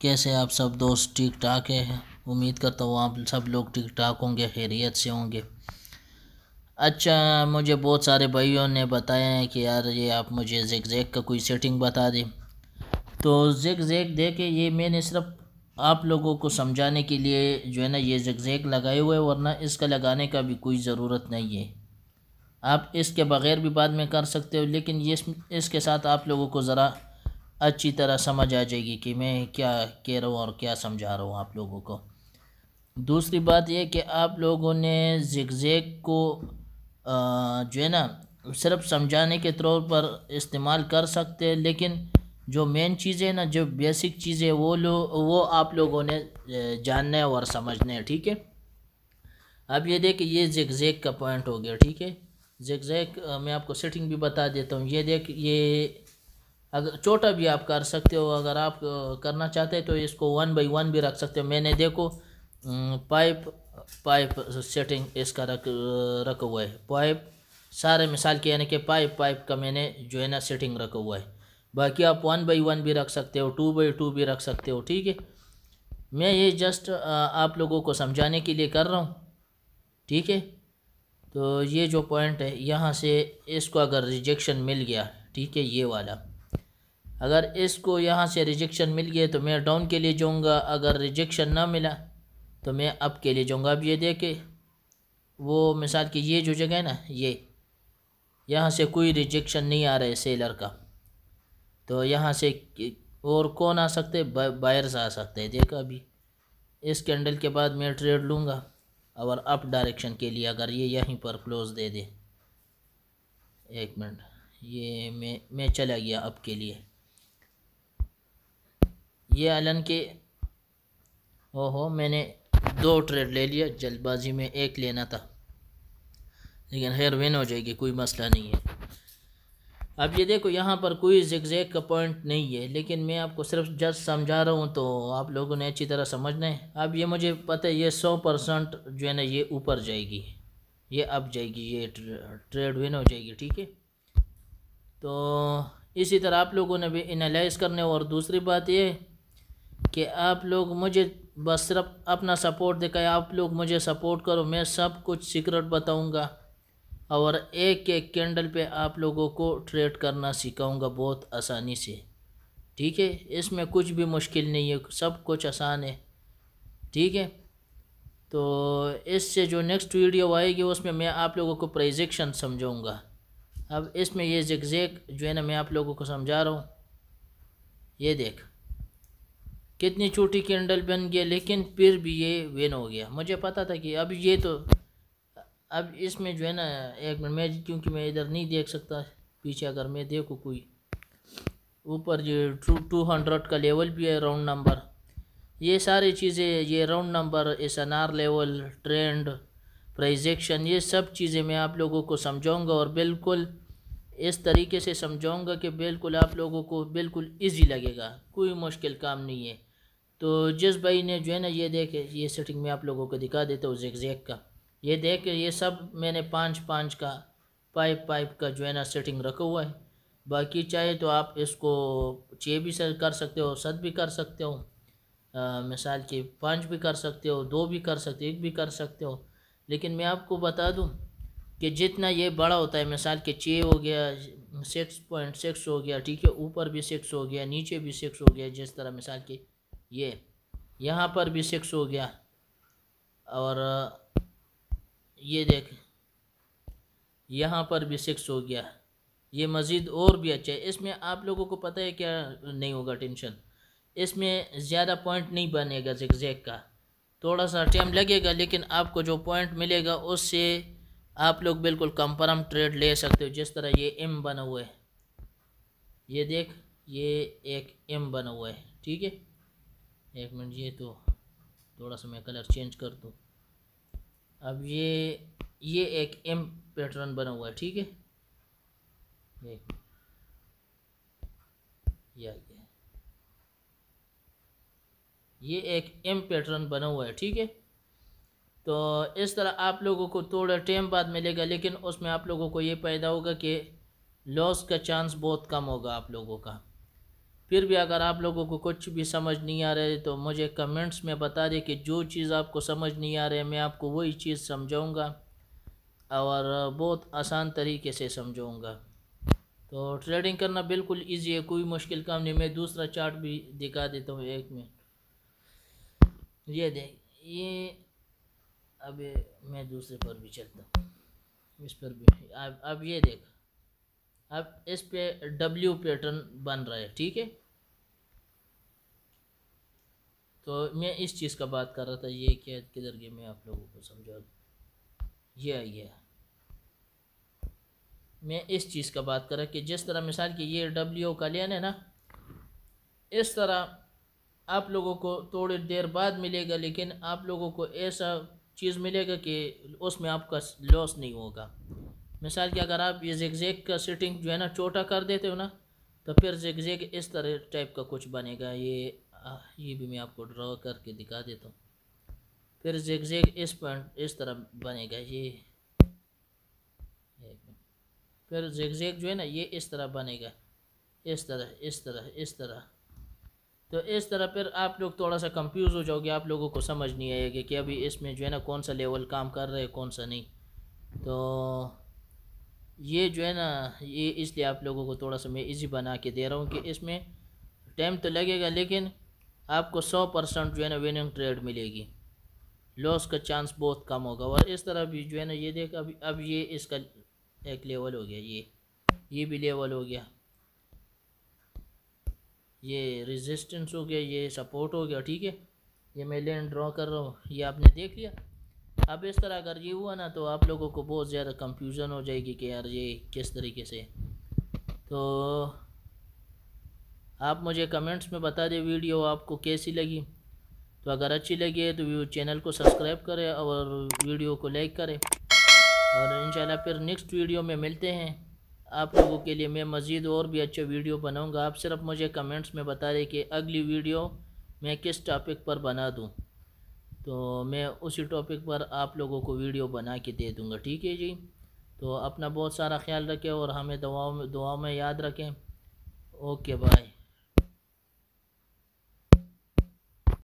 कैसे आप सब दोस्त ठीक ठाक है उम्मीद करता हूँ आप सब लोग ठीक ठाक होंगे खैरियत से होंगे अच्छा मुझे बहुत सारे भाइयों ने बताया है कि यार ये आप मुझे जेक जेक का कोई सेटिंग बता दें तो जेक जेक दे के ये मैंने सिर्फ आप लोगों को समझाने के लिए जो है ना ये जेक जेक लगाए हुए वरना इसका लगाने का भी कोई ज़रूरत नहीं है आप इसके बग़ैर भी बाद में कर सकते हो लेकिन ये इसके साथ आप लोगों को ज़रा अच्छी तरह समझ आ जाएगी कि मैं क्या कह रहा हूँ और क्या समझा रहा हूँ आप लोगों को दूसरी बात यह कि आप लोगों ने जिगजेग को जो है ना सिर्फ समझाने के तौर पर इस्तेमाल कर सकते हैं लेकिन जो मेन चीज़ें ना जो बेसिक चीज़ें वो लोग वो आप लोगों ने जानना है और समझना है ठीक है अब ये देख ये जिगजैग का पॉइंट हो गया ठीक है जिगजैग मैं आपको सेटिंग भी बता देता हूँ ये देख ये अगर छोटा भी आप कर सकते हो अगर आप करना चाहते हैं तो इसको वन बाई वन भी रख सकते हो मैंने देखो पाइप पाइप सेटिंग इसका रख रखा हुआ है पाइप सारे मिसाल के यानी कि पाइप पाइप का मैंने जो है ना सेटिंग रखा हुआ है बाकी आप वन बाई वन भी रख सकते हो टू बाई टू भी रख सकते हो ठीक है मैं ये जस्ट आप लोगों को समझाने के लिए कर रहा हूँ ठीक है तो ये जो पॉइंट है यहाँ से इसको अगर रिजेक्शन मिल गया ठीक है ये वाला अगर इसको यहाँ से रिजेक्शन मिल गया तो मैं डाउन के लिए जाऊँगा अगर रिजेक्शन ना मिला तो मैं अप के लिए जाऊँगा अब ये देखे वो मिसाल की ये जो जगह है ना ये यहाँ से कोई रिजेक्शन नहीं आ रहा है सेलर का तो यहाँ से और कौन आ सकते बायर्स आ सकते हैं देखा अभी इस कैंडल के बाद मैं ट्रेड लूँगा और अप डायरेक्शन के लिए अगर ये यहीं पर क्लोज दे दे एक मिनट ये मैं मैं चला गया अप के लिए ये एलन के ओहो मैंने दो ट्रेड ले लिया जल्दबाजी में एक लेना था लेकिन हेयर विन हो जाएगी कोई मसला नहीं है अब ये देखो यहाँ पर कोई जिक्जैक का पॉइंट नहीं है लेकिन मैं आपको सिर्फ जस्ट समझा रहा हूँ तो आप लोगों ने अच्छी तरह समझना है अब ये मुझे पता है ये सौ परसेंट जो है ना ये ऊपर जाएगी ये अब जाएगी ये ट्रेड विन हो जाएगी ठीक है तो इसी तरह आप लोगों ने भी एनालाइज करने और दूसरी बात ये कि आप लोग मुझे बस सिर्फ अपना सपोर्ट दिखाए आप लोग मुझे सपोर्ट करो मैं सब कुछ सीक्रेट बताऊंगा और एक एक कैंडल पे आप लोगों को ट्रेड करना सिखाऊंगा बहुत आसानी से ठीक है इसमें कुछ भी मुश्किल नहीं है सब कुछ आसान है ठीक है तो इससे जो नेक्स्ट वीडियो आएगी उसमें मैं आप लोगों को प्रोजेक्शन समझाऊंगा अब इसमें ये जगजेक जो है ना मैं आप लोगों को समझा रहा हूँ ये देख कितनी छोटी कैंडल बन गया लेकिन फिर भी ये विन हो गया मुझे पता था कि अब ये तो अब इसमें जो है ना एक मिनट मैं क्योंकि मैं इधर नहीं देख सकता पीछे अगर मैं देखूँ कोई ऊपर जो टू टू हंड्रेड का लेवल भी है राउंड नंबर ये सारी चीज़ें ये round number S N R level trend price action ये सब चीज़ें मैं आप लोगों को समझाऊँगा और बिल्कुल इस तरीके से समझाऊंगा कि बिल्कुल आप लोगों को बिल्कुल इजी लगेगा कोई मुश्किल काम नहीं है तो जिस भाई ने जो है ना ये देखे ये सेटिंग में आप लोगों को दिखा देता हूँ जेक जेक का ये देख ये सब मैंने पाँच पाँच का पाइप पाइप का जो है ना सेटिंग रखा हुआ है बाकी चाहे तो आप इसको छः भी कर सकते हो सत भी कर सकते हो मिसाल के पाँच भी कर सकते हो दो भी कर सकते हो एक भी कर सकते हो लेकिन मैं आपको बता दूँ कि जितना ये बड़ा होता है मिसाल के छः हो गया सिक्स पॉइंट सिक्स हो गया ठीक है ऊपर भी सिक्स हो गया नीचे भी सिक्स हो गया जिस तरह मिसाल के ये यहाँ पर भी सिक्स हो गया और ये देख यहाँ पर भी सिक्स हो गया ये मज़ीद और भी अच्छा है इसमें आप लोगों को पता है क्या नहीं होगा टेंशन इसमें ज़्यादा पॉइंट नहीं बनेगा जिक का थोड़ा सा टाइम लगेगा लेकिन आपको जो पॉइंट मिलेगा उससे आप लोग बिल्कुल कंफर्म ट्रेड ले सकते हो जिस तरह ये एम बना हुआ है ये देख ये एक एम बना हुआ है ठीक है एक मिनट ये तो थोड़ा सा मैं कलर चेंज कर दूँ अब ये ये एक एम पैटर्न बना हुआ है ठीक है एक ये ये एक एम पैटर्न बना हुआ है ठीक है तो इस तरह आप लोगों को थोड़ा टाइम बाद मिलेगा लेकिन उसमें आप लोगों को ये पैदा होगा कि लॉस का चांस बहुत कम होगा आप लोगों का फिर भी अगर आप लोगों को कुछ भी समझ नहीं आ रहा है तो मुझे कमेंट्स में बता दें कि जो चीज़ आपको समझ नहीं आ रहा है मैं आपको वही चीज़ समझाऊंगा और बहुत आसान तरीके से समझाऊंगा तो ट्रेडिंग करना बिल्कुल इजी है कोई मुश्किल काम नहीं मैं दूसरा चार्ट भी दिखा देता हूँ एक मिनट ये देख ये अब ये मैं दूसरे पर भी चलता हूँ इस पर भी अब अब ये देखा अब इस पे डब्ल्यू पैटर्न बन रहा है ठीक है तो मैं इस चीज़ का बात कर रहा था ये क्या किधर गया मैं आप लोगों को समझा ये ये मैं इस चीज़ का बात कर रहा कि जिस तरह मिसाल की ये डब्ल्यू का लेन है ना इस तरह आप लोगों को थोड़ी देर बाद मिलेगा लेकिन आप लोगों को ऐसा चीज़ मिलेगा कि उसमें आपका लॉस नहीं होगा मिसाल के अगर आप ये जेगजेग का सेटिंग जो है ना छोटा कर देते हो ना तो फिर जेगजेग इस तरह टाइप का कुछ बनेगा ये ये भी मैं आपको ड्रा करके दिखा देता हूँ फिर जेगजेग इस पॉइंट इस तरह बनेगा ये फिर जेगजेग जो है ना ये इस तरह बनेगा इस तरह इस तरह इस तरह तो इस तरह फिर आप लोग थोड़ा सा कंफ्यूज हो जाओगे आप लोगों को समझ नहीं आएगी कि अभी इसमें जो है ना कौन सा लेवल काम कर रहे कौन सा नहीं तो ये जो है ना ये इसलिए आप लोगों को थोड़ा सा मैं इजी बना के दे रहा हूँ कि इसमें टाइम तो लगेगा लेकिन आपको सौ परसेंट जो है ना विनिंग ट्रेड मिलेगी लॉस का चांस बहुत कम होगा और इस तरह भी जो है ना ये देख अब अब ये इसका एक लेवल हो गया ये ये भी लेवल हो गया ये रेजिस्टेंस हो गया ये सपोर्ट हो गया ठीक है ये मैं लेन ड्रॉ कर रहा हूँ ये आपने देख लिया अब इस तरह अगर ये हुआ ना तो आप लोगों को बहुत ज़्यादा कंफ्यूजन हो जाएगी कि यार ये किस तरीके से तो आप मुझे कमेंट्स में बता दें वीडियो आपको कैसी लगी तो अगर अच्छी लगी है तो चैनल को सब्सक्राइब करें और वीडियो को लाइक करें और इंशाल्लाह फिर नेक्स्ट वीडियो में मिलते हैं आप लोगों के लिए मैं मज़ीद और भी अच्छे वीडियो बनाऊँगा आप सिर्फ मुझे कमेंट्स में बता दें कि अगली वीडियो मैं किस टॉपिक पर बना दूँ तो मैं उसी टॉपिक पर आप लोगों को वीडियो बना के दे दूँगा ठीक है जी तो अपना बहुत सारा ख्याल रखें और हमें दुआओं में दुआ में याद रखें ओके बाय